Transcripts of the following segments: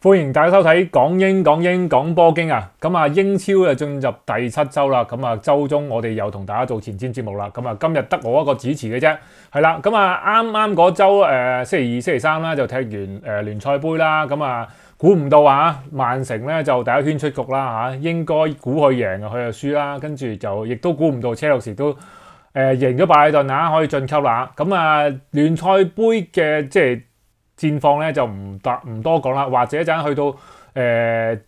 欢迎大家收睇港英港英讲波经啊！咁啊英超就进入第七周啦，咁啊周中我哋又同大家做前瞻节目啦。咁啊今日得我一个主持嘅啫，系啦。咁啊啱啱嗰周诶星期二、星期三啦就踢完诶联赛杯啦。咁啊估唔到啊，曼城咧就第一圈出局啦吓，应该估佢赢啊，佢就输啦。跟住就亦都估唔到车路士都诶赢咗拜仁啊，可以晋级啦。咁啊联赛杯嘅即系。佔放咧就唔搭唔多講啦，或者就係去到誒。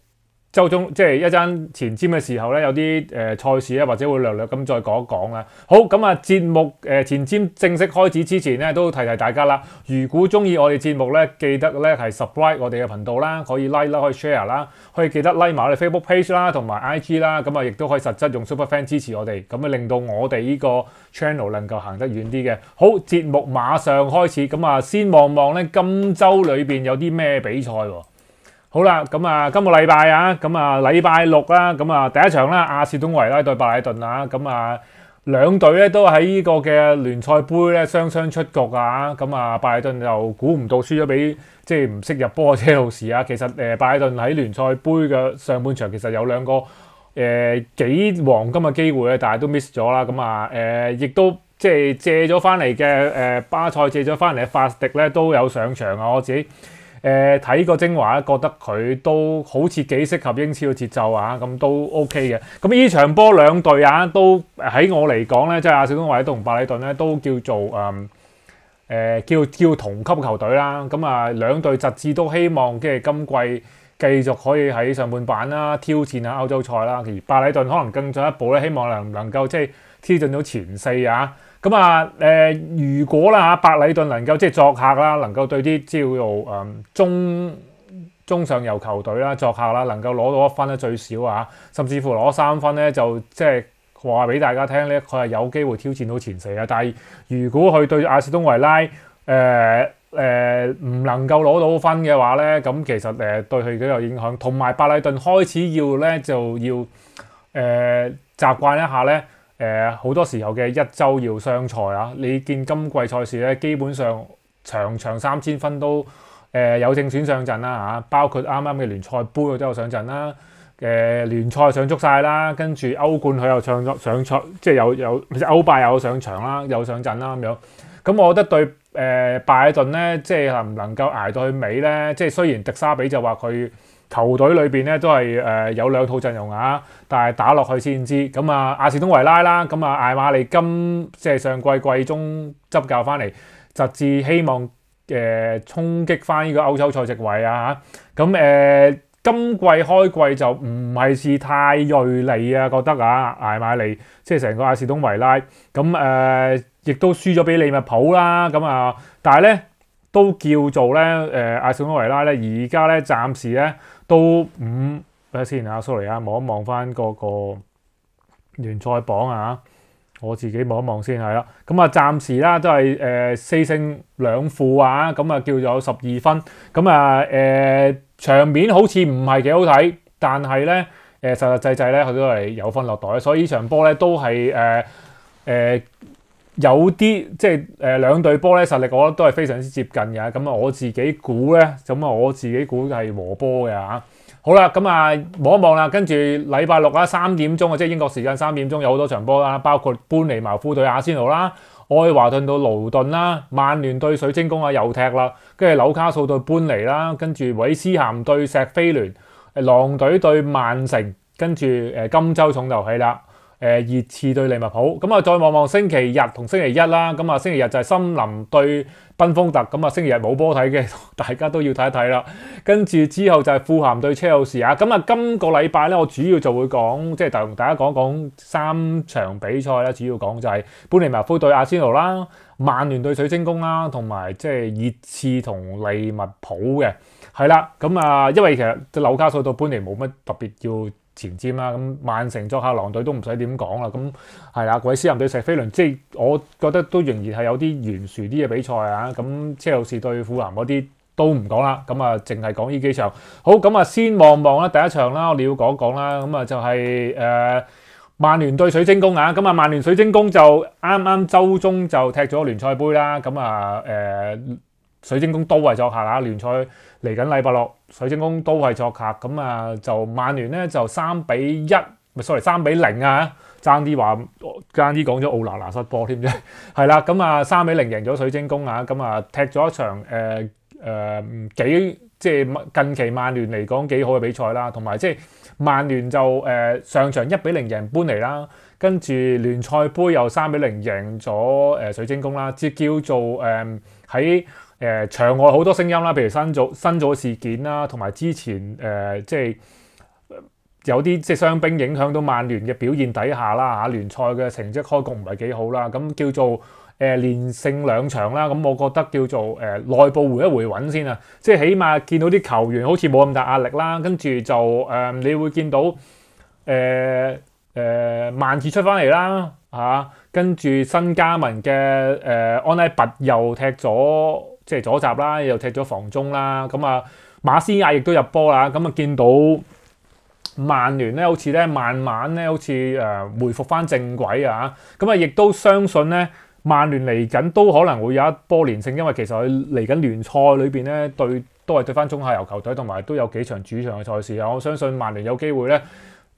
周中即係一陣前瞻嘅時候咧，有啲誒賽事咧，或者會略略咁再講一講啦。好咁啊，節目誒前瞻正式開始之前咧，都提提大家啦。如果中意我哋節目咧，記得咧係 subscribe 我哋嘅頻道啦，可以 like 啦，可以 share 啦，可以記得 like 埋我哋 Facebook page 啦，同埋 IG 啦。咁啊，亦都可以實質用 super fan 支持我哋，咁啊令到我哋呢個 channel 能夠行得遠啲嘅。好，節目馬上開始，咁啊先望望咧今週裏邊有啲咩比賽喎。好啦，咁啊，今個禮拜啊，咁啊，禮拜六啦，咁啊，第一場啦，亞視東維拉對拜禮頓啊，咁啊，兩隊咧都喺呢個嘅聯賽杯咧双双出局啊，咁啊，拜禮頓就估唔到輸咗俾即係唔識入波嘅車路士啊，其實诶，拜禮頓喺聯賽杯嘅上半場其實有兩個誒幾黃金嘅機會咧，但系都 miss 咗啦，咁啊誒亦都即係借咗翻嚟嘅誒巴塞借咗翻嚟嘅法迪咧都有上場啊，我自己。誒睇個精華咧，覺得佢都好似幾適合英超嘅節奏啊，咁都 OK 嘅。咁呢場波兩隊啊，都喺我嚟講咧，即係阿小東維都同巴里頓咧，都叫做誒誒叫叫同級球隊啦。咁啊，兩隊集至都希望即係今季繼續可以喺上半版啦，挑戰下歐洲賽啦。而巴里頓可能更進一步咧，希望能能夠即係挑戰到前四啊。咁啊，誒如果啦嚇，百里盾能夠即係作客啦，能夠對啲叫做誒中中上游球隊啦作客啦，能夠攞到一分咧最少啊，甚至乎攞三分咧就即係話俾大家聽咧，佢係有機會挑戰到前四嘅。但係如果佢對亞特東維拉誒誒唔能夠攞到分嘅話咧，咁其實誒對佢都有影響。同埋百里盾開始要咧就要誒習慣一下咧。誒好多時候嘅一周要上賽啊！你見今季賽事咧，基本上場場三千分都誒有正選上陣啦嚇，包括啱啱嘅聯賽杯佢都有上陣啦。誒聯賽上足晒啦，跟住歐冠佢又上咗上場，即係有有歐敗有上場啦，有上陣啦咁樣。咁我覺得對誒敗一咧，即係唔能夠捱到去尾咧。即係雖然迪沙比就話佢。球队里边咧都系诶有两套阵容啊，但系打落去先知。咁啊，亞士东维拉啦，咁啊艾马利今即系上季季中执教翻嚟，直至希望诶冲击翻呢个欧洲赛席位啊。咁诶今季开季就唔系是太锐利啊，觉得啊艾马利即系成个亞士东维拉咁诶，亦都输咗俾利物浦啦。咁啊，但系咧都叫做咧诶阿士东维拉咧而家咧暂时咧。都五，俾先啊，蘇 y 啊，望一望翻嗰個聯賽榜啊，我自己望一望先，係啦，咁啊暫時啦都係誒四勝兩負啊，咁啊叫咗十二分，咁啊誒場面好似唔係幾好睇，但係咧誒實實際際咧佢都係有分落袋，所以呢場波咧都係誒誒。有啲即係誒兩隊波咧實力，我覺得都係非常之接近嘅。咁啊，我自己估咧，咁啊我自己估係和波嘅嚇。好啦，咁啊望一望啦。跟住禮拜六啦，三點鐘啊，即係英國時間三點鐘有好多場波啦，包括搬尼茅夫對阿仙奴啦，愛華頓到勞頓啦，曼聯對水晶宮啊又踢啦，跟住紐卡素對搬尼啦，跟住韋斯咸對石飛聯，狼隊對曼城，跟住誒金州重頭戲啦。誒熱刺對利物浦咁啊！再望望星期日同星期一啦，咁啊星期日就係森林對奔風特，咁啊星期日冇波睇嘅，大家都要睇一睇啦。跟住之後就係富咸對車路士啊！咁啊今個禮拜咧，我主要就會講，即係同大家講講三場比賽啦。主要講就係本尼茅夫對阿仙奴啦、曼聯對水晶宮啦，同埋即係熱刺同利物浦嘅，係啦。咁啊，因為其實嘅紐卡索到本尼冇乜特別要。前瞻啦，咁曼城作客狼队都唔使點講啦，咁係啦，鬼斯人對石飛倫，即係我覺得都仍然係有啲懸殊啲嘅比賽啊，咁車路士對富南嗰啲都唔講啦，咁啊，淨係講呢幾場，好，咁啊先望望啦，第一場啦，我哋要講講啦，咁啊就係誒曼聯對水晶宮啊，咁啊曼聯水晶宮就啱啱周中就踢咗聯賽杯啦，咁啊誒水晶宮都為作下啦聯賽。嚟緊禮拜六，水晶宮都係作客，咁啊就曼聯咧就三比一，咪 sorry 三比零啊，爭啲話，爭啲講咗奧拿拿失波添啫，係啦，咁啊三比零贏咗水晶宮啊，咁啊踢咗一場誒誒幾，即係近期曼聯嚟講幾好嘅比賽啦，同埋即係曼聯就誒上場一比零贏搬嚟啦，跟住聯賽杯又三比零贏咗誒水晶宮啦，即叫做誒喺。誒場外好多聲音啦，譬如新組新組事件啦，同埋之前誒即係有啲即係傷兵影響到曼聯嘅表現底下啦嚇，聯賽嘅成績開局唔係幾好啦，咁叫做誒連勝兩場啦，咁我覺得叫做誒內部回一回穩先啊，即係起碼見到啲球員好似冇咁大壓力啦，跟住就誒你會見到誒誒曼治出翻嚟啦嚇，跟住新加盟嘅誒安拉拔又踢咗。即係左閘啦，又踢咗防中啦，咁啊馬斯亞亦都入波啦，咁啊見到曼聯咧，好似咧慢慢咧，好似誒回復翻正軌啊，咁啊亦都相信咧，曼聯嚟緊都可能會有一波連勝，因為其實佢嚟緊聯賽裏面咧對都係對翻中下游球隊，同埋都有幾場主場嘅賽事啊，我相信曼聯有機會咧。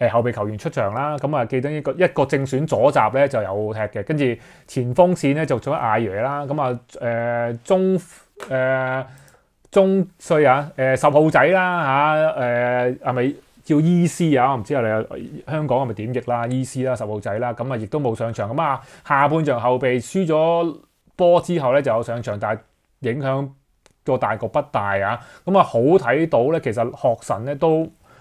誒後備球員出場啦，咁啊記得一個一個正選左閘咧就有踢嘅，跟住前鋒線咧就做咗亞瑤啦，咁啊誒中誒中歲啊誒十號仔啦嚇誒係咪叫伊斯啊？我唔知啊，你香港係咪點譯啦？伊斯啦十號仔啦，咁啊亦都冇上場咁啊。下半場後備輸咗波之後咧就有上場，但係影響個大局不大啊。咁啊好睇到咧，其實學神咧都。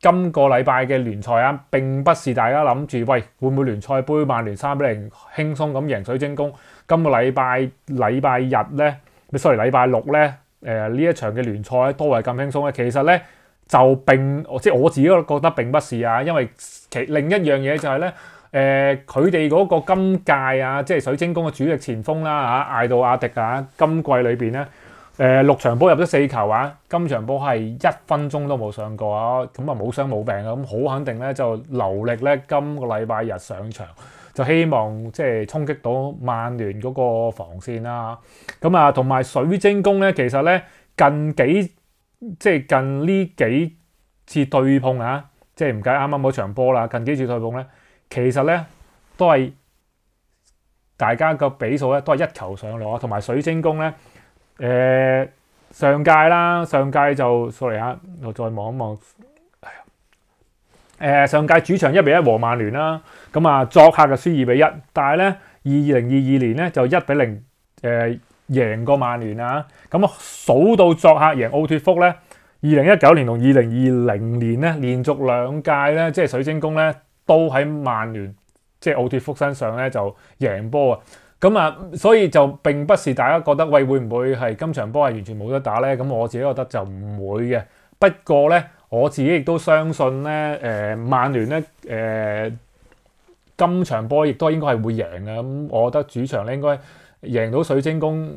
今個禮拜嘅聯賽啊，並不是大家諗住，喂會唔會聯賽杯曼聯三比零輕鬆咁贏水晶宫？今個禮拜禮拜日咧，r y 禮拜六咧，誒呢一場嘅聯賽都係咁輕鬆咧。其實咧就並，即系我自己覺得並不是啊，因為其另一樣嘢就係咧，诶佢哋嗰個今届啊，即係水晶宫嘅主力前鋒啦嚇，艾杜阿迪啊，今季裏边咧。誒六場波入咗四球啊！今場波係一分鐘都冇上過啊，咁啊冇傷冇病啊，咁好肯定咧就留力咧，今個禮拜日上場就希望即係衝擊到曼聯嗰個防線啦。咁啊同埋水晶宮咧，其實咧近幾即係近呢幾次對碰啊，即係唔計啱啱嗰場波啦，近幾次對碰咧其實咧都係大家個比數咧都係一球上落，啊，同埋水晶宮咧。誒上屆啦，上屆就，sorry 下，我再望一望。誒上屆主場一比一和曼聯啦，咁啊作客嘅輸二比一，但係咧二零二二年咧就一比零誒贏過曼聯啊，咁啊數到作客贏奧脱福咧，二零一九年同二零二零年咧連續兩屆咧，即係水晶宮咧都喺曼聯即係奧脱福身上咧就贏波啊！咁啊，所以就並不是大家覺得喂會唔會係今場波係完全冇得打咧？咁我自己覺得就唔會嘅。不過咧，我自己亦都相信咧，誒曼聯咧，誒今場波亦都應該係會贏嘅。咁我覺得主場咧應該贏到水晶宮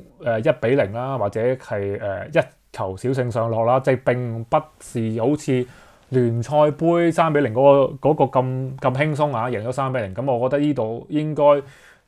誒一比零啦，或者係誒一球小勝上落啦。即係並不是好似聯賽杯三比零嗰個個咁咁輕鬆啊，贏咗三比零。咁我覺得呢度應該。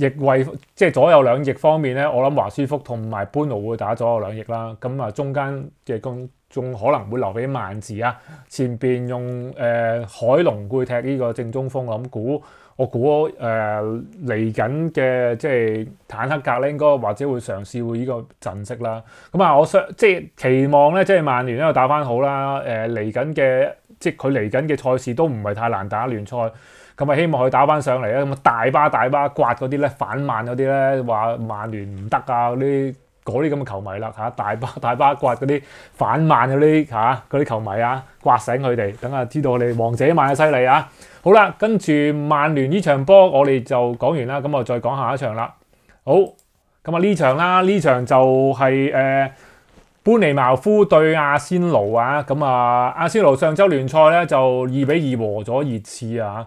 翼位即係左右兩翼方面咧，我諗華舒福同埋潘奴會打左右兩翼啦。咁啊，中間嘅公仲可能會留俾萬字啊。前邊用誒海龍攰踢呢個正中鋒，我諗估我估誒嚟緊嘅即係坦克格咧，應該或者會嘗試會呢個陣式啦。咁啊，我想即係期望咧，即係曼聯咧度打翻好啦。誒嚟緊嘅即係佢嚟緊嘅賽事都唔係太難打聯賽。咁啊！希望佢打翻上嚟啦。咁啊，大巴大巴刮嗰啲咧，反慢嗰啲咧，話曼聯唔得啊！嗰啲嗰啲咁嘅球迷啦嚇，大巴 大巴刮嗰啲反慢嗰啲嚇，嗰啲球迷啊，刮醒佢哋，等下知道我哋王者曼嘅犀利啊！好啦，跟住曼聯呢場波，我哋就講完啦，咁我再講下一場啦。好，咁啊呢場啦，呢場就係誒，本尼茅夫對阿仙奴啊。咁啊，阿仙奴上週聯賽咧就二比二和咗熱刺啊。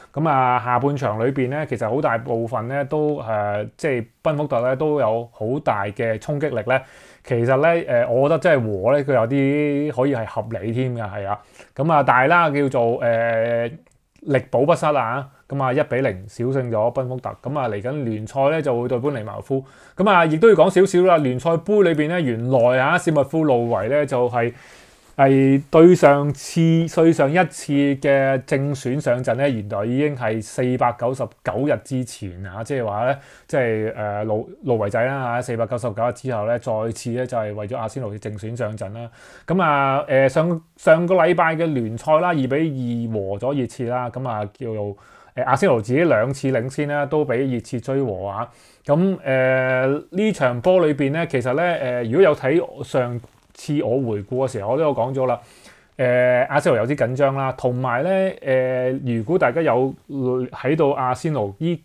咁啊，下半場裏面咧，其實好大部分咧都誒，即係賓福特咧都有好大嘅衝擊力咧。其實咧，誒，我覺得即係和咧，佢有啲可以係合理添嘅，係啊。咁啊，大啦，叫做誒力保不失啊。咁啊，一比零小勝咗賓福特。咁啊，嚟緊聯賽咧就會對本尼茅夫。咁啊，亦都要講少少啦。聯賽杯裏面咧，原來啊，史密夫路維咧就係。系對上次對上一次嘅正選上陣咧，原來已經係四百九十九日之前啊，即係話咧，即係誒路路維仔啦嚇，四百九十九日之後咧，再次咧就係為咗阿仙奴正選上陣啦。咁啊誒上上個禮拜嘅聯賽啦，二比二和咗熱刺啦，咁啊叫做誒阿仙奴自己兩次領先啦，都俾熱刺追和啊。咁誒呢場波裏邊咧，其實咧誒如果有睇上。似我回顧嘅時候，我都講咗啦。誒，阿仙奴有啲緊張啦，同埋咧，誒，如果大家有喺到阿仙奴依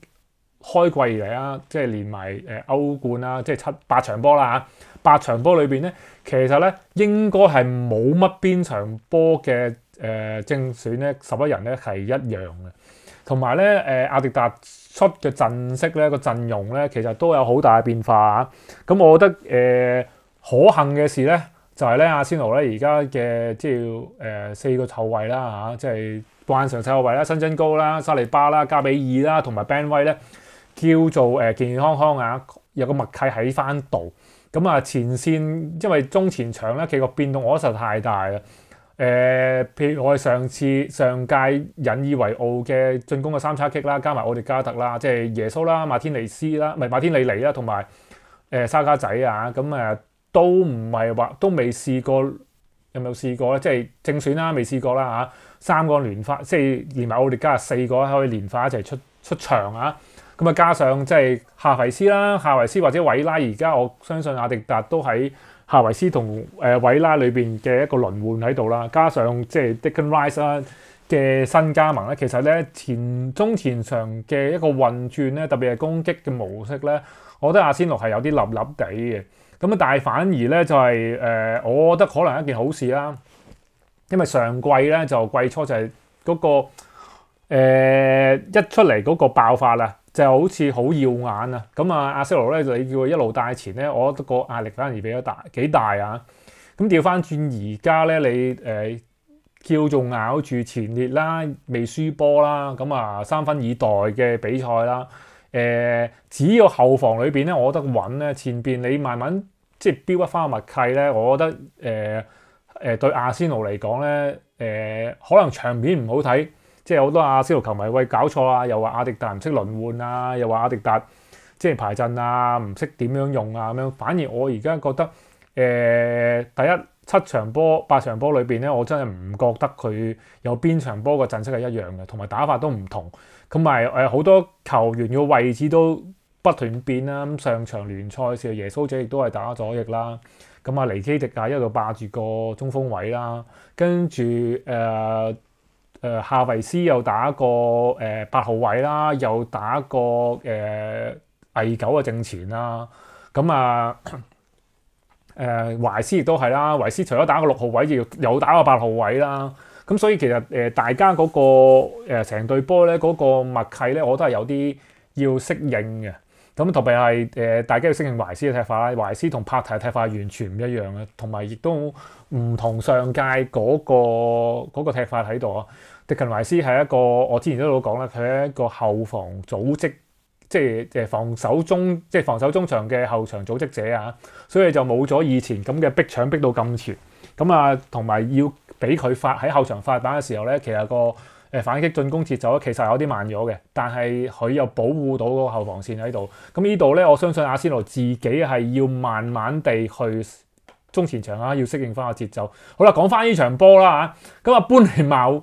開季嚟啊，即係連埋誒歐冠啦，即係七八場波啦八場波裏邊咧，其實咧應該係冇乜邊場波嘅誒正選咧十一人咧係一樣嘅。同埋咧，誒阿迪達出嘅陣式咧個陣容咧，其實都有好大嘅變化啊！咁我覺得誒可幸嘅事咧。就係咧，阿仙奴咧而家嘅即係誒四個後衞啦嚇，即係慣常四個衞啦，新津高啦、沙利巴啦、加比爾啦，同埋 Ben 威咧叫做誒健健康康啊，有個默契喺翻度。咁啊，前線因為中前場咧幾個變動，我覺得實在太大啦。誒，譬如我哋上次上屆引以為傲嘅進攻嘅三叉戟啦，加埋奧利加特啦，即係耶穌啦、馬天尼斯啦，唔係馬天尼尼啦，同埋誒沙家仔啊，咁啊～都唔係話，都未試過有冇試過咧？即係正選啦，未試過啦嚇。三個聯發，即係連埋奧迪加四個可以聯發一齊出出場啊！咁啊，加上即係夏維斯啦，夏維斯或者韋拉，而家我相信阿迪達都喺夏維斯同誒韋拉裏邊嘅一個輪換喺度啦。加上即係 Dickon Rice 啦。嘅新加盟咧，其實咧前中前場嘅一個運轉咧，特別係攻擊嘅模式咧，我覺得阿仙奴係有啲笠笠地嘅。咁啊，但係反而咧就係誒，我覺得可能一件好事啦。因為上季咧就季初就係嗰個一出嚟嗰個爆發啦，就好似好耀眼啊。咁啊，阿仙奴咧就你叫佢一路帶前咧，我覺得個壓力反而比較大幾大啊。咁調翻轉而家咧，你誒。叫做咬住前列啦，未輸波啦，咁啊三分以待嘅比賽啦。誒，只要後防裏邊咧，我得穩咧，前邊你慢慢即係標一翻默契咧，我覺得誒誒對阿仙奴嚟講咧，誒可能場面唔好睇，即係好多阿仙奴球迷喂搞錯啊，又話阿迪達唔識輪換啊，又話阿迪達即係排陣啊，唔識點樣用啊咁樣。反而我而家覺得誒第一。七場波、八場波裏面咧，我真係唔覺得佢有邊場波個陣式係一樣嘅，同埋打法都唔同，咁埋好多球員嘅位置都不斷變啦。咁上場聯賽時，耶穌仔亦都係打左翼啦，咁阿尼基迪亞一路霸住個中鋒位啦，跟住誒誒夏維斯又打個誒八號位啦，又打個誒艾九嘅正前啦，咁啊～誒懷斯亦都係啦，懷斯除咗打個六號位，要有打個八號位啦。咁所以其實誒大家嗰個成隊波咧嗰個默契咧，我都係有啲要適應嘅。咁特別係誒大家要適應懷斯嘅踢法啦，懷斯同帕提嘅踢法完全唔一樣嘅，同埋亦都唔同上屆嗰個嗰個踢法喺度啊。迪勤懷斯係一個我之前都講啦，佢係一個後防組織。即係防守中，即係防守中場嘅後場組織者啊，所以就冇咗以前咁嘅逼搶逼到咁前，咁啊，同埋要俾佢發喺後場發板嘅時候咧，其實個反擊進攻節奏其實有啲慢咗嘅，但係佢又保護到個後防線喺度。咁呢度咧，我相信阿仙奴自己係要慢慢地去中前場啊，要適應翻個節奏。好啦，講翻呢場波啦嚇，咁啊，搬嚟茂。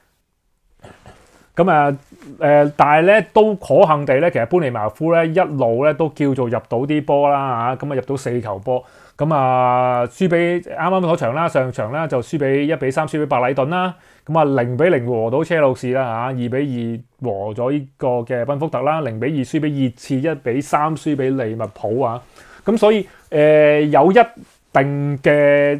咁啊，誒，但係咧都可幸地咧，其實潘尼馬夫咧一路咧都叫做入到啲波啦咁啊入到四球波，咁啊輸俾啱啱嗰場啦，上場啦就輸俾一比三輸俾白禮頓啦，咁啊零比零和到車路士啦嚇，二比二和咗呢個嘅賓福特啦，零比二輸俾熱刺，一比三輸俾利物浦啊，咁所以誒有一定嘅。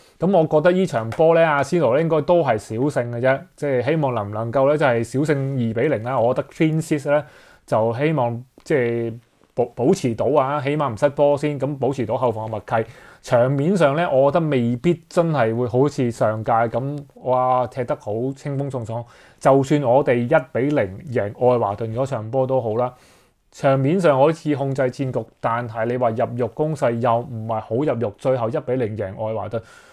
咁我覺得呢場波咧，阿斯羅咧應該都係小勝嘅啫，即係希望能唔能夠咧，就係小勝二比零啦。我覺得 Twins 咧就希望即係保保持到啊，起碼唔失波先。咁保持到後防嘅默契，場面上咧，我覺得未必真係會好似上屆咁哇踢得好清風送爽。就算我哋一比零贏愛華頓嗰場波都好啦，場面上好似控制戰局，但係你話入肉攻勢又唔係好入肉，最後一比零贏愛華頓。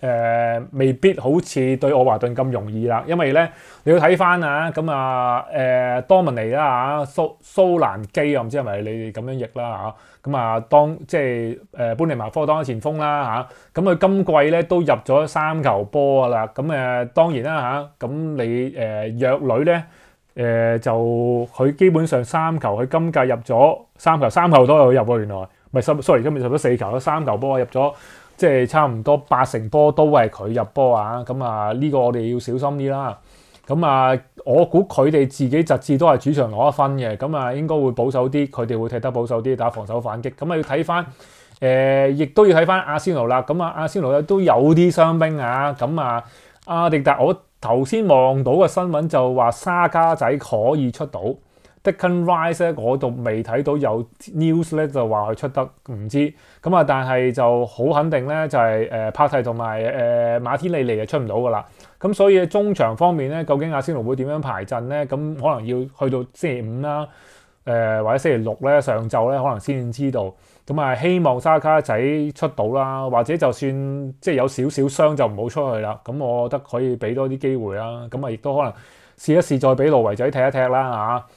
誒未必好似對奧華頓咁容易啦，因為咧你要睇翻啊，咁啊誒多文尼啦嚇，蘇蘇蘭基啊，唔知係咪你哋咁樣譯啦嚇，咁啊當即係誒班尼馬科當前鋒啦嚇，咁佢今季咧都入咗三球波噶啦，咁誒當然啦嚇，咁你誒弱女咧誒就佢基本上三球，佢今屆入咗三球，三球都有入喎，原來咪 s o r r y 今日入咗四球啦，三球波入咗。即係差唔多八成波都係佢入波啊！咁啊呢個我哋要小心啲啦。咁啊，我估佢哋自己侄至都係主場攞一分嘅，咁啊應該會保守啲，佢哋會踢得保守啲，打防守反擊。咁啊要睇翻誒，亦都要睇翻阿仙奴啦。咁啊阿仙奴都有啲傷兵啊。咁啊阿迪達，我頭先望到嘅新聞就話沙家仔可以出到。d i c o n Rice 咧，我度未睇到有 news 咧，就話佢出得唔知，咁啊，但係就好肯定咧，就係誒帕蒂同埋誒馬天利尼就出唔到噶啦。咁所以中場方面咧，究竟阿仙奴會點樣排陣咧？咁可能要去到星期五啦，誒或者星期六咧上晝咧可能先知道。咁啊，希望沙卡仔出到啦，或者就算即係有少少傷就唔好出去啦。咁我覺得可以俾多啲機會啦。咁啊，亦都可能試一試再俾路維仔踢一踢啦，嚇。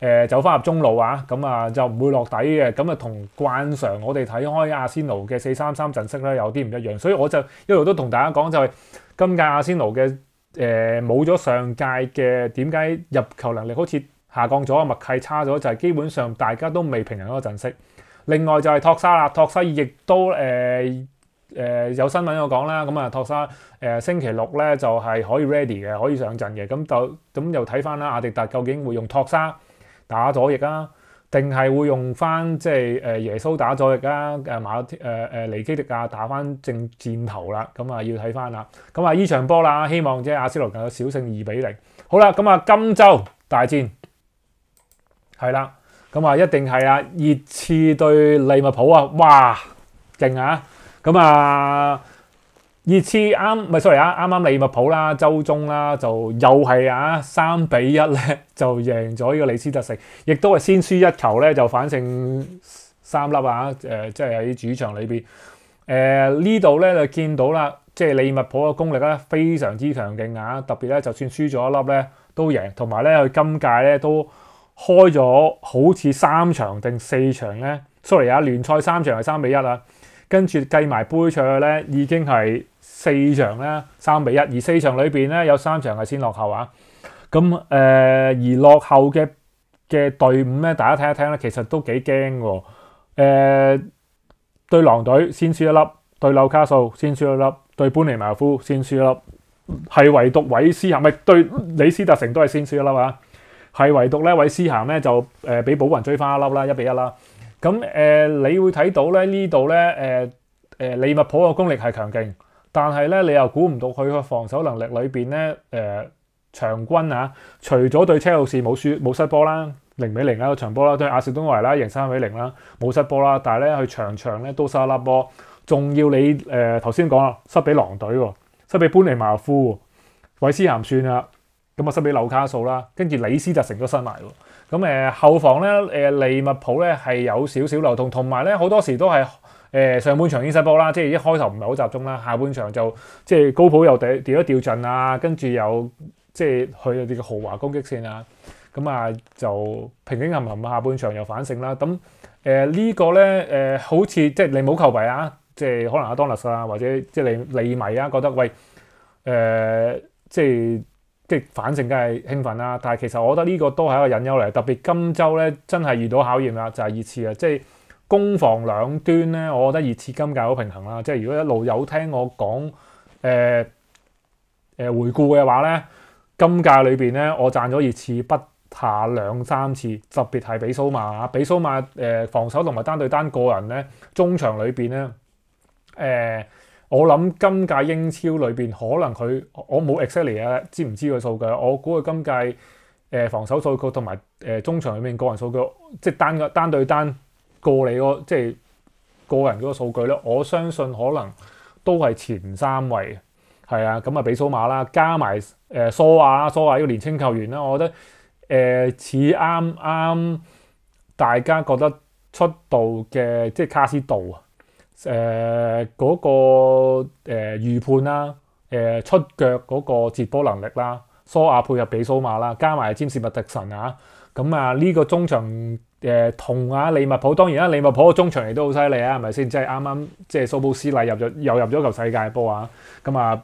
誒走翻入中路啊，咁啊就唔會落底嘅，咁啊同慣常我哋睇開阿仙奴嘅四三三陣式咧有啲唔一樣，所以我就一路都同大家講就係今屆阿仙奴嘅誒冇咗上屆嘅點解入球能力好似下降咗、默契差咗，就係基本上大家都未平衡嗰個陣式。另外就係托沙啦，托沙亦都誒誒有新聞我講啦，咁啊托沙誒星期六咧就係可以 ready 嘅，可以上陣嘅，咁就咁又睇翻啦，阿迪達究竟會用托沙？打左翼啊，定系会用翻即系诶耶稣打左翼啊，诶马诶诶尼基迪亚打翻正箭头啦，咁啊要睇翻啦，咁啊呢场波啦，希望即系阿斯罗有小胜二比零，好啦，咁啊今周大战系啦，咁啊一定系啊热刺对利物浦啊，哇劲啊，咁啊～熱刺啱咪 sorry 啊啱啱利物浦啦，周中啦就又係啊三比一咧 就贏咗呢個利斯特城，亦都係先輸一球咧就反勝三粒啊誒即係喺主場裏邊誒呢度咧就見到啦，即係利物浦嘅功力咧非常之強勁啊！特別咧就算輸咗一粒咧都贏，同埋咧佢今屆咧都開咗好似三場定四場咧，sorry 啊聯賽三場係三比一啊，跟住計埋杯賽咧已經係。四場咧三比一，而四場裏邊咧有三場係先落後啊。咁誒而落後嘅嘅隊伍咧，大家聽一聽咧，其實都幾驚喎。誒對狼隊先輸一粒，對紐卡素先輸一粒，對班尼馬夫先輸一粒，係唯獨韋斯咸咪對李斯特城都係先輸一粒啊。係唯獨咧韋斯咸咧就誒俾保雲追翻一粒啦，一比一啦。咁誒你會睇到咧呢度咧誒誒利物浦嘅功力係強勁。但係咧，你又估唔到佢個防守能力裏邊咧，誒長軍啊，除咗對車路士冇輸冇失波啦，零比零啦個長波啦，對亞視東維啦贏三比零啦，冇失波啦。但係咧，佢場場咧都失粒波，仲要你誒頭先講啦，失俾狼隊喎，失俾班尼馬夫，韋斯咸算啦，咁啊失俾紐卡素啦，跟住李斯就成咗新埋喎。咁誒後防咧，誒利物浦咧係有少少漏洞，同埋咧好多時都係。誒上半場英西波啦，即係一開頭唔係好集中啦，下半場就即係高普又掉掉一掉盡啊，跟住又即係去啲嘅豪華攻擊線啊，咁啊就平平冚冚，下半場又反勝啦。咁誒呢個咧誒好似即係你冇球迷啊，即係可能阿當 o n s 啊，或者即係你你迷啊覺得喂誒即係即係反勝梗係興奮啦，但係其實我覺得呢個都係一個隱憂嚟，特別今週咧真係遇到考驗啦，就係二次啊，即係。攻防兩端咧，我覺得熱刺今屆好平衡啦。即係如果一路有聽我講誒誒回顧嘅話咧，今屆裏邊咧，我賺咗熱刺不下兩三次，特別係比蘇馬、比蘇馬誒防守同埋單對單個人咧，中場裏邊咧誒，我諗今屆英超裏邊可能佢我冇 Excel 嘅，知唔知個數據？我估佢今屆誒防守數據同埋誒中場裏面個人數據，即係單個單對單。個你個即係個人嗰個數據咧，我相信可能都係前三位係啊，咁啊比蘇馬啦，加埋誒蘇亞啦，蘇亞呢個年青球員啦，我覺得誒似啱啱大家覺得出道嘅即係卡斯道啊，誒嗰個誒預判啦，誒出腳嗰個接波能力啦，蘇亞配合比蘇馬啦，加埋詹士斯麥迪神啊，咁啊呢個中場。誒同啊利物浦，當然啦，利物浦嘅中場亦都好犀利啊，係咪先？即係啱啱即係蘇布斯利入咗，又入咗球世界波啊！咁啊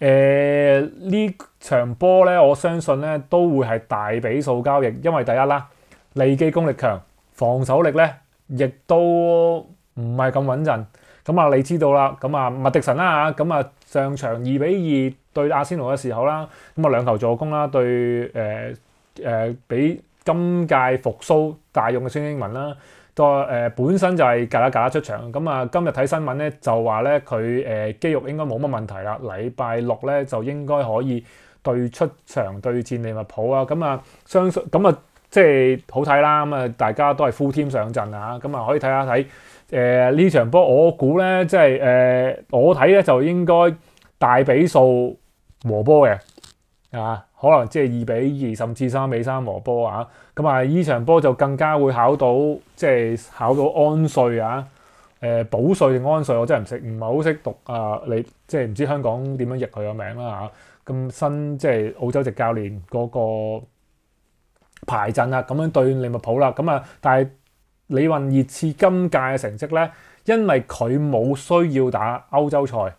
誒呢場波咧，我相信咧都會係大比數交易，因為第一啦，利基功力強，防守力咧亦都唔係咁穩陣。咁啊，你知道啦，咁啊麥迪神啦嚇，咁啊上場二比二對阿仙奴嘅時候啦，咁啊兩球助攻啦，對誒誒比。今屆復甦大用嘅孫英文啦，都話本身就係架架出場。咁啊，今日睇新聞咧就話咧佢肌肉應該冇乜問題啦。禮拜六咧就應該可以對出場對戰利物浦啊。咁啊，相信咁啊，即係好睇啦。咁啊，大家都係呼添上陣啊。咁啊，可以睇下睇誒呢場波。我估咧即係誒我睇咧就應該大比數和波嘅。啊，可能即係二比二，甚至三比三和波啊！咁啊，呢場波就更加會考到，即係考到安瑞啊，誒保瑞定安瑞，我真係唔識，唔係好識讀啊！你即係唔知香港點樣譯佢個名啦嚇咁新，即係澳洲籍教練嗰個排陣啦，咁樣對利物浦啦，咁啊，但係李運熱刺今屆嘅成績咧，因為佢冇需要打歐洲賽。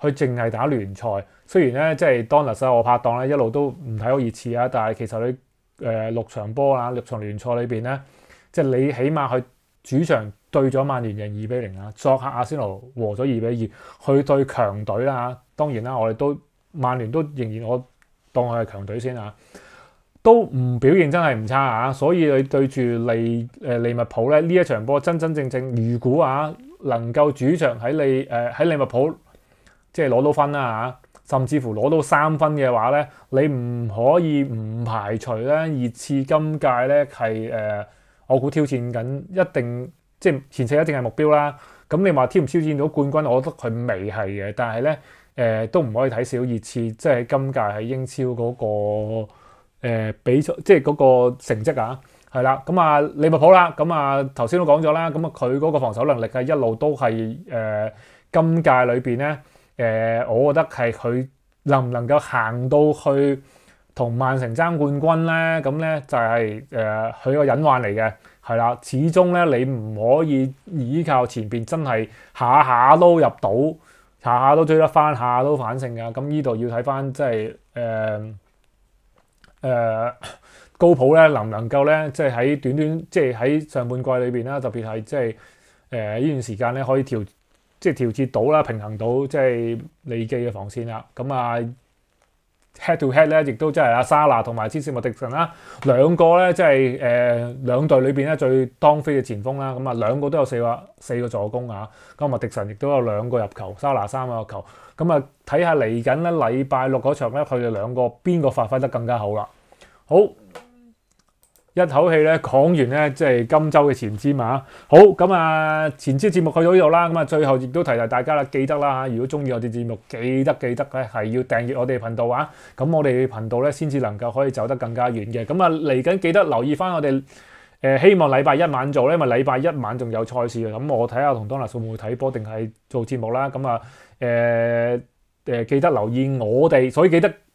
佢淨係打聯賽，雖然咧即係當日我拍檔咧一路都唔睇好熱刺啊，但係其實你誒六場波啊，六場聯賽裏邊咧，即係你起碼佢主場對咗曼聯贏二比零啊，作客阿仙奴和咗二比二，佢對強隊啦，當然啦，我哋都曼聯都仍然我當佢係強隊先啊，都唔表現真係唔差啊，所以你對住利誒利物浦咧呢一場波真真正正如果啊，能夠主場喺利誒喺利物浦。即係攞到分啦嚇，甚至乎攞到三分嘅話咧，你唔可以唔排除咧，熱刺今屆咧係誒，我估挑戰緊，一定即係前四一定係目標啦。咁你話挑唔挑戰到冠軍，我覺得佢未係嘅，但係咧誒都唔可以睇小熱刺，即係今屆喺英超嗰個比賽，即係嗰個成績啊，係啦。咁啊利物浦啦，咁啊頭先都講咗啦，咁啊佢嗰個防守能力啊，一路都係誒今屆裏边咧。誒，我覺得係佢能唔能夠行到去同曼城爭冠軍咧？咁咧就係誒佢個隱患嚟嘅，係啦。始終咧你唔可以依靠前邊真係下下都入到，下下都追得翻，下下都反勝㗎。咁呢度要睇翻即係誒誒高普咧能唔能夠咧，即係喺短短即係喺上半季裏邊啦，特別係即係誒呢段時間咧可以調。即係調節到啦，平衡到即係利記嘅防線啦。咁啊，head to head 咧，亦都即係阿沙拿同埋詹士斯迪臣啦。兩個咧，即係誒兩隊裏邊咧最當飛嘅前鋒啦。咁啊，兩個都有四個四個助攻啊。咁啊迪臣亦都有兩個入球，沙拿三個球。咁啊，睇下嚟緊咧禮拜六嗰場咧，佢哋兩個邊個發揮得更加好啦？好。一口氣咧講完咧，即係今週嘅前瞻啊！好咁啊，前瞻節目去到呢度啦，咁啊最後亦都提提大家啦，記得啦如果中意我哋節目，記得記得咧，係要訂閱我哋頻道啊！咁我哋頻道咧先至能夠可以走得更加遠嘅。咁啊嚟緊記得留意翻我哋誒，希望禮拜一晚做咧，因為禮拜一晚仲有賽事啊！咁我睇下同當日會唔會睇波定係做節目啦？咁啊誒誒記得留意我哋，所以記得。